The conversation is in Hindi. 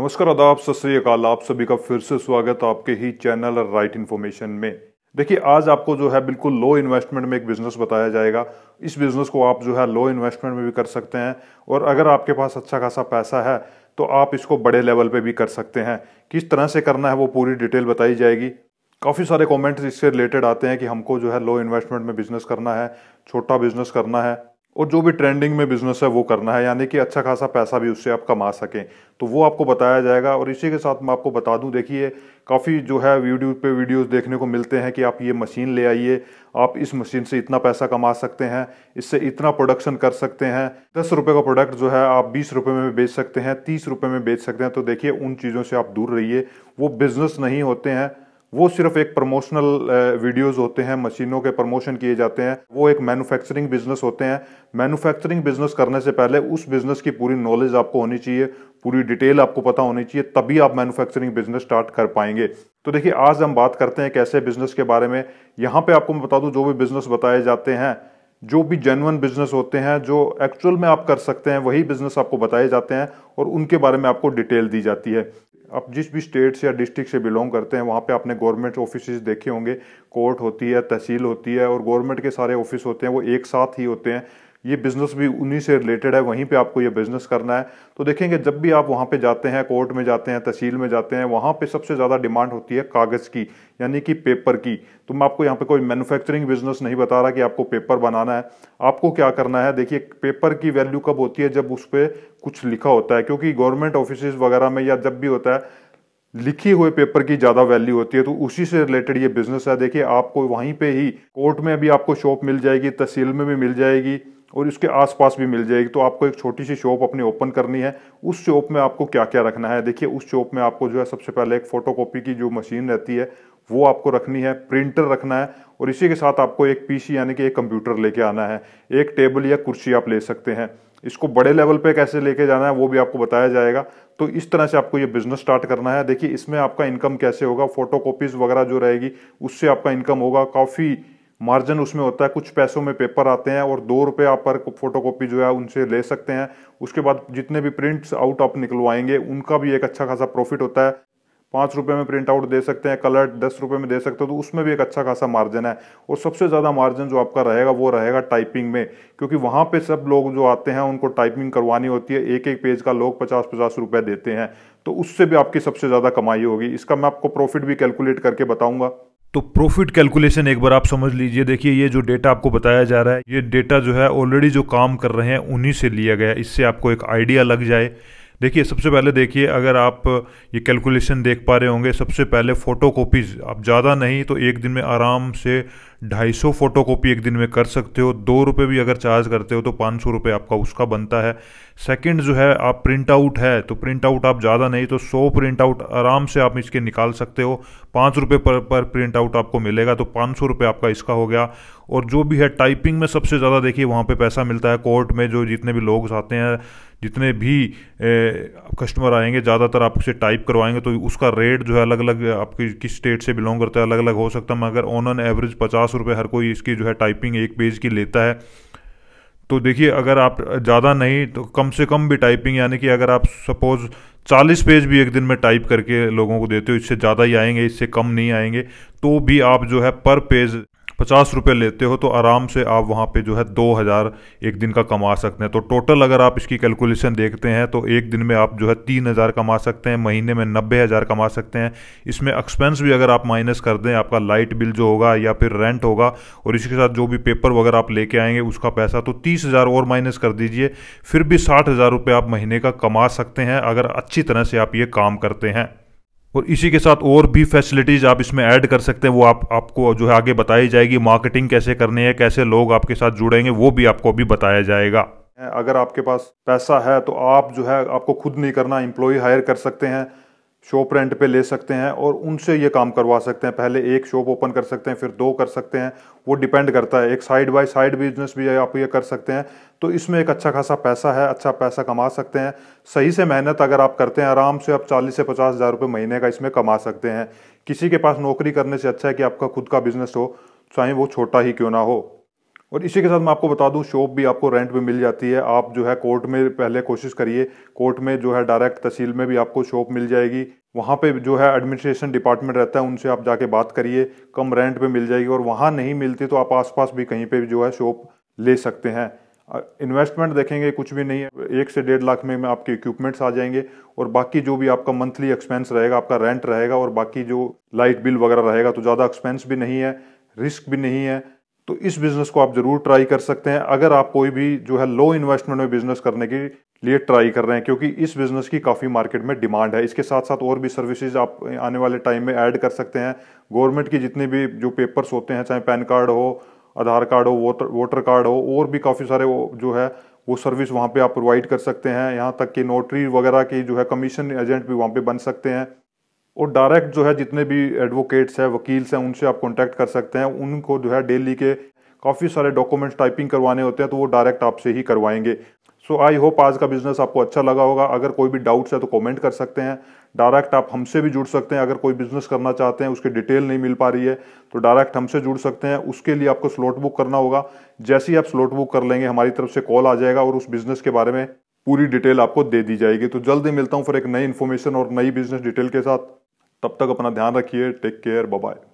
नमस्कार आदाब सत श्रीकाल आप सभी का फिर से स्वागत आपके ही चैनल राइट इन्फॉर्मेशन में देखिए आज आपको जो है बिल्कुल लो इन्वेस्टमेंट में एक बिजनेस बताया जाएगा इस बिजनेस को आप जो है लो इन्वेस्टमेंट में भी कर सकते हैं और अगर आपके पास अच्छा खासा पैसा है तो आप इसको बड़े लेवल पे भी कर सकते हैं किस तरह से करना है वो पूरी डिटेल बताई जाएगी काफ़ी सारे कॉमेंट्स इससे रिलेटेड आते हैं कि हमको जो है लो इन्वेस्टमेंट में बिजनेस करना है छोटा बिजनेस करना है और जो भी ट्रेंडिंग में बिजनेस है वो करना है यानी कि अच्छा खासा पैसा भी उससे आप कमा सकें तो वो आपको बताया जाएगा और इसी के साथ मैं आपको बता दूं देखिए काफ़ी जो है वीडियो पे वीडियोस देखने को मिलते हैं कि आप ये मशीन ले आइए आप इस मशीन से इतना पैसा कमा सकते हैं इससे इतना प्रोडक्शन कर सकते हैं दस रुपये का प्रोडक्ट जो है आप बीस रुपये में बेच सकते हैं तीस रुपये में बेच सकते हैं तो देखिए उन चीज़ों से आप दूर रहिए वो बिज़नेस नहीं होते हैं वो सिर्फ एक प्रमोशनल वीडियोस होते हैं मशीनों के प्रमोशन किए जाते हैं वो एक मैन्युफैक्चरिंग बिजनेस होते हैं मैन्युफैक्चरिंग बिजनेस करने से पहले उस बिजनेस की पूरी नॉलेज आपको होनी चाहिए पूरी डिटेल आपको पता होनी चाहिए तभी आप मैन्युफैक्चरिंग बिजनेस स्टार्ट कर पाएंगे तो देखिए आज हम बात करते हैं एक ऐसे बिजनेस के बारे में यहाँ पे आपको मैं बता दूँ जो भी बिजनेस बताए जाते हैं जो भी जेनवन बिजनेस होते हैं जो एक्चुअल में आप कर सकते हैं वही बिजनेस आपको बताए जाते हैं और उनके बारे में आपको डिटेल दी जाती है आप जिस भी स्टेट से या डिस्ट्रिक्ट से बिलोंग करते हैं वहाँ पे आपने गवर्नमेंट ऑफिस देखे होंगे कोर्ट होती है तहसील होती है और गवर्नमेंट के सारे ऑफिस होते हैं वो एक साथ ही होते हैं ये बिजनेस भी उन्हीं से रिलेटेड है वहीं पे आपको ये बिजनेस करना है तो देखेंगे जब भी आप वहाँ पे जाते हैं कोर्ट में जाते हैं तहसील में जाते हैं वहाँ पे सबसे ज़्यादा डिमांड होती है कागज़ की यानी कि पेपर की तो मैं आपको यहाँ पे कोई मैन्युफैक्चरिंग बिजनेस नहीं बता रहा कि आपको पेपर बनाना है आपको क्या करना है देखिए पेपर की वैल्यू कब होती है जब उस पर कुछ लिखा होता है क्योंकि गवर्नमेंट ऑफिस वगैरह में या जब भी होता है लिखी हुए पेपर की ज़्यादा वैल्यू होती है तो उसी से रिलेटेड ये बिजनेस है देखिए आपको वहीं पे ही कोर्ट में भी आपको शॉप मिल जाएगी तहसील में भी मिल जाएगी और इसके आसपास भी मिल जाएगी तो आपको एक छोटी सी शॉप अपनी ओपन करनी है उस शॉप में आपको क्या क्या रखना है देखिए उस शॉप में आपको जो है सबसे पहले एक फोटोकॉपी की जो मशीन रहती है वो आपको रखनी है प्रिंटर रखना है और इसी के साथ आपको एक पीसी यानी कि एक कंप्यूटर लेके आना है एक टेबल या कुर्सी आप ले सकते हैं इसको बड़े लेवल पे कैसे लेके जाना है वो भी आपको बताया जाएगा तो इस तरह से आपको ये बिजनेस स्टार्ट करना है देखिए इसमें आपका इनकम कैसे होगा फोटो वगैरह जो रहेगी उससे आपका इनकम होगा काफ़ी मार्जिन उसमें होता है कुछ पैसों में पेपर आते हैं और दो रुपये आप पर कॉपी जो है उनसे ले सकते हैं उसके बाद जितने भी प्रिंट्स आउट आप निकलवाएंगे उनका भी एक अच्छा खासा प्रॉफिट होता है पाँच रुपये में प्रिंट आउट दे सकते हैं कलर दस रुपये में दे सकते हो तो उसमें भी एक अच्छा खासा मार्जिन है और सबसे ज़्यादा मार्जिन जो आपका रहेगा वो रहेगा टाइपिंग में क्योंकि वहाँ पे सब लोग जो आते हैं उनको टाइपिंग करवानी होती है एक एक पेज का लोग पचास पचास रुपये देते हैं तो उससे भी आपकी सबसे ज़्यादा कमाई होगी इसका मैं आपको प्रॉफिट भी कैलकुलेट करके बताऊँगा तो प्रॉफिट कैलकुलेशन एक बार आप समझ लीजिए देखिए ये जो डेटा आपको बताया जा रहा है ये डेटा जो है ऑलरेडी जो काम कर रहे हैं उन्हीं से लिया गया इससे आपको एक आइडिया लग जाए देखिए सबसे पहले देखिए अगर आप ये कैलकुलेशन देख पा रहे होंगे सबसे पहले फ़ोटो आप ज़्यादा नहीं तो एक दिन में आराम से ढाई सौ फोटो कॉपी एक दिन में कर सकते हो दो रुपये भी अगर चार्ज करते हो तो पाँच सौ रुपये आपका उसका बनता है सेकंड जो है आप प्रिंट आउट है तो प्रिंट आउट आप ज़्यादा नहीं तो सौ प्रिंट आउट आराम से आप इसके निकाल सकते हो पाँच रुपये पर पर प्रिंट आउट आपको मिलेगा तो पाँच सौ रुपये आपका इसका हो गया और जो भी है टाइपिंग में सबसे ज़्यादा देखिए वहाँ पर पैसा मिलता है कोर्ट में जो जितने भी लोग आते हैं जितने भी कस्टमर आएंगे ज़्यादातर आपसे टाइप करवाएंगे तो उसका रेट जो है अलग अलग आपकी किस स्टेट से बिलोंग करता है अलग अलग हो सकता है मगर ऑन एन एवरेज पचास पचास रुपये हर कोई इसकी जो है टाइपिंग एक पेज की लेता है तो देखिए अगर आप ज़्यादा नहीं तो कम से कम भी टाइपिंग यानी कि अगर आप सपोज़ चालीस पेज भी एक दिन में टाइप करके लोगों को देते हो इससे ज़्यादा ही आएंगे इससे कम नहीं आएंगे तो भी आप जो है पर पेज पचास रुपये लेते हो तो आराम से आप वहाँ पे जो है दो हज़ार एक दिन का कमा सकते हैं तो टोटल अगर आप इसकी कैलकुलेशन देखते हैं तो एक दिन में आप जो है तीन हज़ार कमा सकते हैं महीने में नब्बे हज़ार कमा सकते हैं इसमें एक्सपेंस भी अगर आप माइनस कर दें आपका लाइट बिल जो होगा या फिर रेंट होगा और इसके साथ जो भी पेपर वगैरह आप लेके आएंगे उसका पैसा तो तीस हज़ार और माइनस कर दीजिए फिर भी साठ हज़ार रुपये आप महीने का कमा सकते हैं अगर अच्छी तरह से आप ये काम करते हैं और इसी के साथ और भी फैसिलिटीज़ आप इसमें ऐड कर सकते हैं वो आप आपको जो है आगे बताई जाएगी मार्केटिंग कैसे करनी है कैसे लोग आपके साथ जुड़ेंगे वो भी आपको अभी बताया जाएगा अगर आपके पास पैसा है तो आप जो है आपको खुद नहीं करना एम्प्लॉय हायर कर सकते हैं शॉप रेंट पे ले सकते हैं और उनसे ये काम करवा सकते हैं पहले एक शॉप ओपन कर सकते हैं फिर दो कर सकते हैं वो डिपेंड करता है एक साइड बाय साइड बिजनेस भी आप ये कर सकते हैं तो इसमें एक अच्छा खासा पैसा है अच्छा पैसा कमा सकते हैं सही से मेहनत अगर आप करते हैं आराम से आप चालीस से पचास हज़ार रुपये महीने का इसमें कमा सकते हैं किसी के पास नौकरी करने से अच्छा है कि आपका खुद का बिजनेस हो चाहे वो छोटा ही क्यों ना हो और इसी के साथ मैं आपको बता दूं शॉप भी आपको रेंट पे मिल जाती है आप जो है कोर्ट में पहले कोशिश करिए कोर्ट में जो है डायरेक्ट तहसील में भी आपको शॉप मिल जाएगी वहाँ पे जो है एडमिनिस्ट्रेशन डिपार्टमेंट रहता है उनसे आप जाके बात करिए कम रेंट पे मिल जाएगी और वहाँ नहीं मिलती तो आप आसपास भी कहीं पे भी जो है शॉप ले सकते हैं इन्वेस्टमेंट देखेंगे कुछ भी नहीं है एक से डेढ़ लाख में, में आपके इक्विपमेंट्स आ जाएंगे और बाकी जो भी आपका मंथली एक्सपेंस रहेगा आपका रेंट रहेगा और बाकी जो लाइट बिल वगैरह रहेगा तो ज़्यादा एक्सपेंस भी नहीं है रिस्क भी नहीं है तो इस बिजनेस को आप जरूर ट्राई कर सकते हैं अगर आप कोई भी जो है लो इन्वेस्टमेंट में बिजनेस करने के लिए ट्राई कर रहे हैं क्योंकि इस बिजनेस की काफ़ी मार्केट में डिमांड है इसके साथ साथ और भी सर्विसेज आप आने वाले टाइम में ऐड कर सकते हैं गवर्नमेंट की जितने भी जो पेपर्स होते हैं चाहे पैन कार्ड हो आधार कार्ड हो वोटर वोटर कार्ड हो और भी काफ़ी सारे वो जो है वो सर्विस वहाँ पे आप प्रोवाइड कर सकते हैं यहाँ तक कि नोटरी वगैरह की जो है कमीशन एजेंट भी वहाँ पे बन सकते हैं और डायरेक्ट जो है जितने भी एडवोकेट्स हैं वकील्स हैं उनसे आप कॉन्टैक्ट कर सकते हैं उनको जो है डेली के काफ़ी सारे डॉक्यूमेंट्स टाइपिंग करवाने होते हैं तो वो डायरेक्ट आपसे ही करवाएंगे सो आई होप आज का बिजनेस आपको अच्छा लगा होगा अगर कोई भी डाउट्स है तो कमेंट कर सकते हैं डायरेक्ट आप हमसे भी जुड़ सकते हैं अगर कोई बिजनेस करना चाहते हैं उसकी डिटेल नहीं मिल पा रही है तो डायरेक्ट हमसे जुड़ सकते हैं उसके लिए आपको स्लॉट बुक करना होगा जैसे ही आप स्लॉट बुक कर लेंगे हमारी तरफ से कॉल आ जाएगा और उस बिजनेस के बारे में पूरी डिटेल आपको दे दी जाएगी तो जल्द मिलता हूँ फिर एक नई इन्फॉर्मेशन और नई बिजनेस डिटेल के साथ तब तक अपना ध्यान रखिए टेक केयर बाय